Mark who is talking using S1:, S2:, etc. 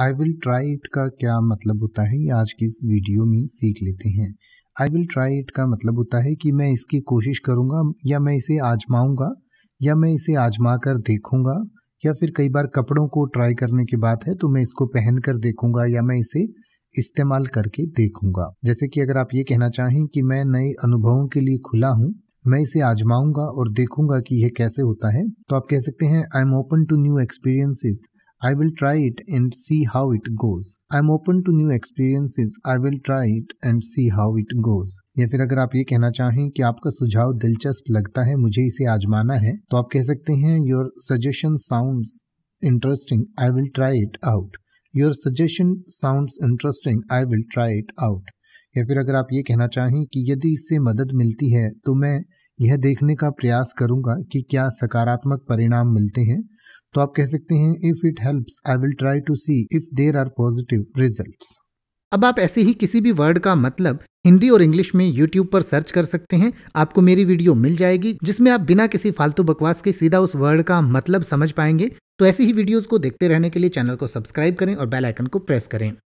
S1: I will try it का क्या मतलब होता है ये आज की इस वीडियो में सीख लेते हैं आई विल ट्राई इट का मतलब होता है कि मैं इसकी कोशिश करूँगा या मैं इसे आजमाऊँगा या मैं इसे आजमा कर देखूँगा या फिर कई बार कपड़ों को ट्राई करने की बात है तो मैं इसको पहन कर देखूँगा या मैं इसे इस्तेमाल करके देखूँगा जैसे कि अगर आप ये कहना चाहें कि मैं नए अनुभवों के लिए खुला हूँ मैं इसे आजमाऊंगा और देखूंगा कि यह कैसे होता है तो आप कह सकते हैं I am open to new experiences I will try it and see how it goes. I am open to new experiences. I will try it and see how it goes. या फिर अगर आप ये कहना चाहें कि आपका सुझाव दिलचस्प लगता है मुझे इसे आजमाना है तो आप कह सकते हैं your suggestion sounds interesting I will try it out your suggestion sounds interesting I will try it out या फिर अगर आप ये कहना चाहें कि यदि इससे मदद मिलती है तो मैं यह देखने का प्रयास करूंगा कि क्या सकारात्मक परिणाम मिलते हैं तो आप कह सकते हैं if it helps I will try to see if there are positive result अब आप ऐसे ही किसी भी वर्ड का मतलब हिंदी और इंग्लिश में यूट्यूब पर सर्च कर सकते हैं आपको मेरी वीडियो मिल जाएगी जिसमें आप बिना किसी फालतू बकवास के सीधा उस वर्ड का मतलब समझ पाएंगे तो ऐसी ही वीडियोस को देखते रहने के लिए चैनल को सब्सक्राइब करें और बेल आइकन को प्रेस करें